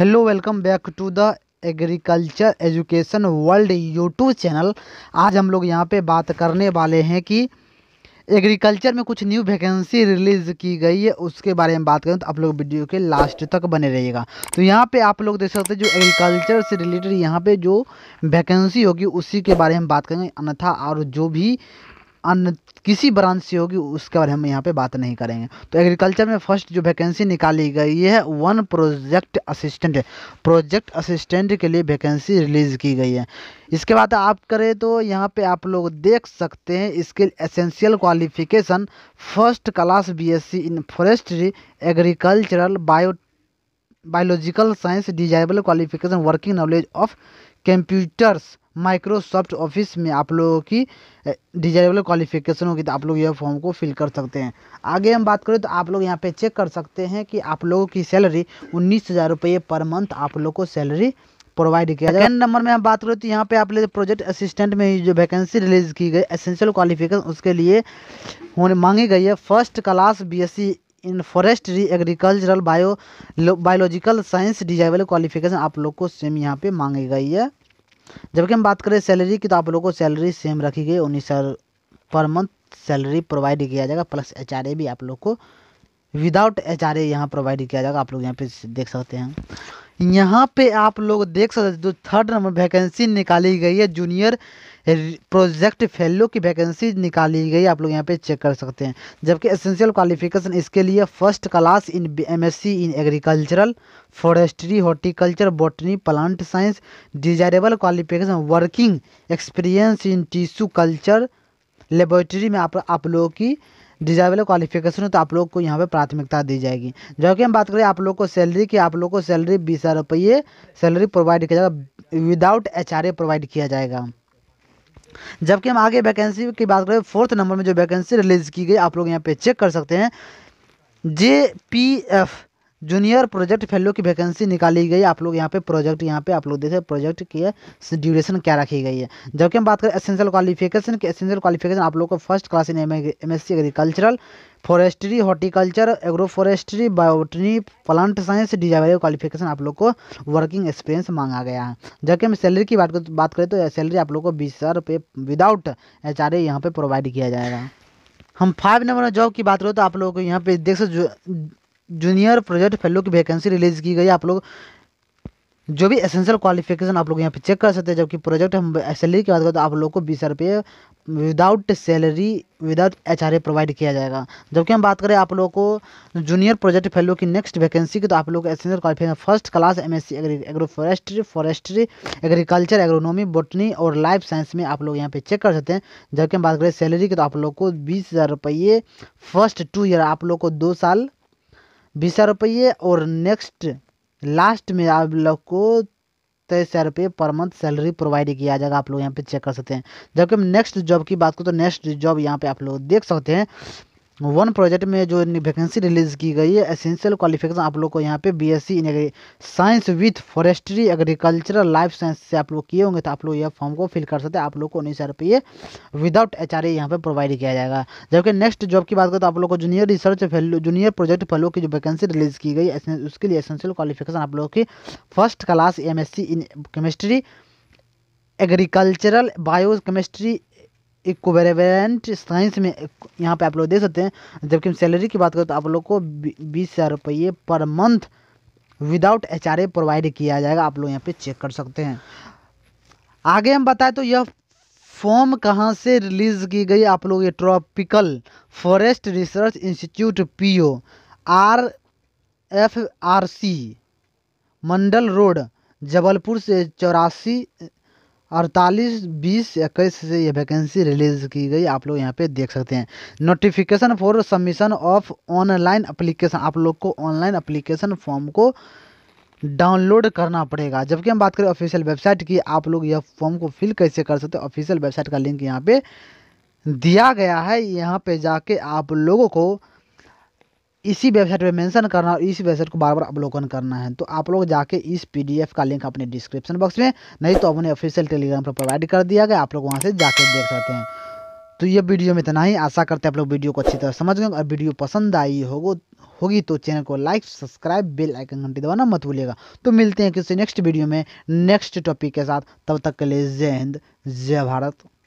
hello welcome back to the agriculture education world YouTube channel आज हम लोग यहाँ पे बात करने वाले हैं कि एग्रीकल्चर में कुछ न्यू वैकेंसी रिलीज़ की गई है उसके बारे में बात करें तो आप लोग वीडियो के लास्ट तक बने रहिएगा तो यहाँ पे आप लोग देख सकते हैं जो एग्रीकल्चर से रिलेटेड यहाँ पे जो वैकेंसी होगी उसी के बारे में बात करेंगे अन्यथा और जो भी अन्य किसी ब्रांच से होगी उसके बारे में हम यहाँ पे बात नहीं करेंगे तो एग्रीकल्चर में फर्स्ट जो वैकेंसी निकाली गई है one project assistant project assistant के लिए वैकेंसी रिलीज़ की गई है इसके बाद आप करें तो यहाँ पे आप लोग देख सकते हैं इसके essential qualification first class BSc in forestry agricultural bio biological science desirable qualification working knowledge of computers Microsoft office में आप लोगों की डिजायरेबल क्वालिफिकेशन होगी तो आप लोग यह फॉर्म को फिल कर सकते हैं आगे हम बात करें तो आप लोग यहाँ पे चेक कर सकते हैं कि आप लोगों की सैलरी उन्नीस हज़ार रुपये पर मंथ आप लोग को सैलरी प्रोवाइड किया जाए नंबर में हम बात करें तो यहाँ पे आप लोग प्रोजेक्ट असिस्टेंट में जो वैकेंसी रिलीज की गई एसेंशियल क्वालिफिकेशन उसके लिए होने मांगी गई है first class C in forestry agricultural bio biological science desirable qualification आप लोग को सेम यहाँ पे मांगी गई है जबकि हम बात करें सैलरी की तो आप लोगों को सैलरी सेम रखी गई उन्नीस पर मंथ सैलरी प्रोवाइड किया जाएगा प्लस एच भी आप लोग को विदाउट एच आर यहाँ प्रोवाइड किया जाएगा आप लोग यहाँ पे देख सकते हैं यहाँ पे आप लोग देख सकते जो थर्ड नंबर वैकेंसी निकाली गई है जूनियर प्रोजेक्ट फेलो की वैकेंसी निकाली गई आप लोग यहाँ पे चेक कर सकते हैं जबकि एसेंशियल क्वालिफिकेशन इसके लिए first class in B in agricultural forestry horticulture botany plant science desirable qualification working experience in tissue culture laboratory में आप आप लोगों की डिजायरेबल क्वालिफिकेशन हो तो आप लोग को यहाँ पे प्राथमिकता दी जाएगी जो कि हम बात करें आप लोग को सैलरी की आप लोग को सैलरी बीस हज़ार रुपये सैलरी प्रोवाइड किया जाएगा विदाउट एच प्रोवाइड किया जाएगा जबकि हम आगे वैकेंसी की बात करें फोर्थ नंबर में जो वैकेंसी रिलीज़ की गई आप लोग यहाँ पे चेक कर सकते हैं J P F junior project fellow की वैकेंसी निकाली गई आप लोग यहाँ पे प्रोजेक्ट यहाँ पे आप लोग देखें प्रोजेक्ट की ड्यूरेशन क्या रखी गई है जबकि हम बात करें एसेंशियल क्वालिफिकेशन की एसेंशियल क्वालिफिकेशन आप लोग को first class in M S agricultural forestry horticulture agro forestry botany plant science desirable qualification आप लोग को वर्किंग एक्सपीरियंस मांगा गया है जबकि हम सैलरी की बात बात करें तो सैलरी आप लोग को बीस हज़ार रुपये विदाउट एच आर यहाँ पर प्रोवाइड किया जाएगा हम फाइव नंबर में जॉब की बात करें तो आप लोग को यहाँ पे देख सकते जूनियर प्रोजेक्ट फेलो की वैकेंसी रिलीज़ की गई आप लोग जो भी एसेंशियल क्वालिफिकेशन आप लोग यहाँ पे चेक कर सकते हैं जबकि प्रोजेक्ट हम सैलरी की बात करें तो आप लोग को बीस रुपये without salary without H R A provide किया जाएगा जबकि हम बात करें आप लोग को जूनियर प्रोजेक्ट फेलो की नेक्स्ट वैकेंसी की तो आप लोग को essential qualification first class M S C agro forestry forestry agriculture agronomy botany और लाइफ साइंस में आप लोग यहाँ पे चेक कर सकते हैं जबकि हम बात करें सैलरी की तो आप लोग को बीस हज़ार रुपये फर्स्ट टू ईयर आप लोग को दो साल बीस रुपये और नेक्स्ट लास्ट में आप लोग को तेईस हज़ार रुपये पर मंथ सैलरी प्रोवाइड किया जाएगा आप लोग यहाँ पे चेक कर सकते हैं जबकि हम नेक्स्ट जॉब की बात करें तो नेक्स्ट जॉब यहाँ पे आप लोग देख सकते हैं वन प्रोजेक्ट में जो वैकेंसी रिलीज़ की गई है एसेंशियल क्वालिफिकेशन आप लोग को यहाँ पे BSc in science with forestry agricultural life science से आप लोग किए होंगे तो आप लोग यह फॉर्म को फिल कर सकते हैं आप लोग को उन्नीस हज़ार रुपये विदाउट एच आर यहाँ पर प्रोवाइड किया जाएगा जबकि नेक्स्ट जॉब की बात करें तो आप लोग को junior research fellow junior project fellow की जो वैकेंसी रिलीज़ की गई उसके लिए एसेंशियल क्वालिफिकेशन आप लोग की first class M in chemistry agricultural bio chemistry equivalent science में यहाँ पे आप लोग दे सकते हैं जबकि हम सैलरी की बात करें तो आप लोग को बीस हज़ार रुपये per month without H R A provide किया जाएगा आप लोग यहाँ पे चेक कर सकते हैं आगे हम बताएं तो यह फॉर्म कहाँ से रिलीज़ की गई आप लोग ये tropical forest research institute PO R F R C Mandal road Jabalpur से चौरासी अड़तालीस बीस इक्कीस से ये वैकेंसी रिलीज़ की गई आप लोग यहाँ पे देख सकते हैं notification for submission of online application आप लोग को ऑनलाइन अप्लीकेशन फॉर्म को डाउनलोड करना पड़ेगा जबकि हम बात करें ऑफिशियल वेबसाइट की आप लोग यह फॉर्म को फिल कैसे कर सकते हैं ऑफिशियल वेबसाइट का लिंक यहाँ पे दिया गया है यहाँ पे जाके आप लोगों को इसी वेबसाइट पे मेंशन करना और इसी वेबसाइट को बार बार अवलोकन करना है तो आप लोग जाके इस पीडीएफ का लिंक अपने डिस्क्रिप्शन बॉक्स में नहीं तो अपने ऑफिशियल टेलीग्राम पर प्रोवाइड कर दिया गया आप लोग वहाँ से जाके देख सकते हैं तो ये वीडियो में इतना ही आशा करते हैं आप लोग वीडियो को अच्छी तरह समझ गए और वीडियो पसंद आई होगो होगी तो चैनल को लाइक सब्सक्राइब बेल आइकन घंटी दबाना मत भूलिएगा तो मिलते हैं किसी नेक्स्ट वीडियो में नेक्स्ट टॉपिक के साथ तब तक के लिए जय हिंद जय भारत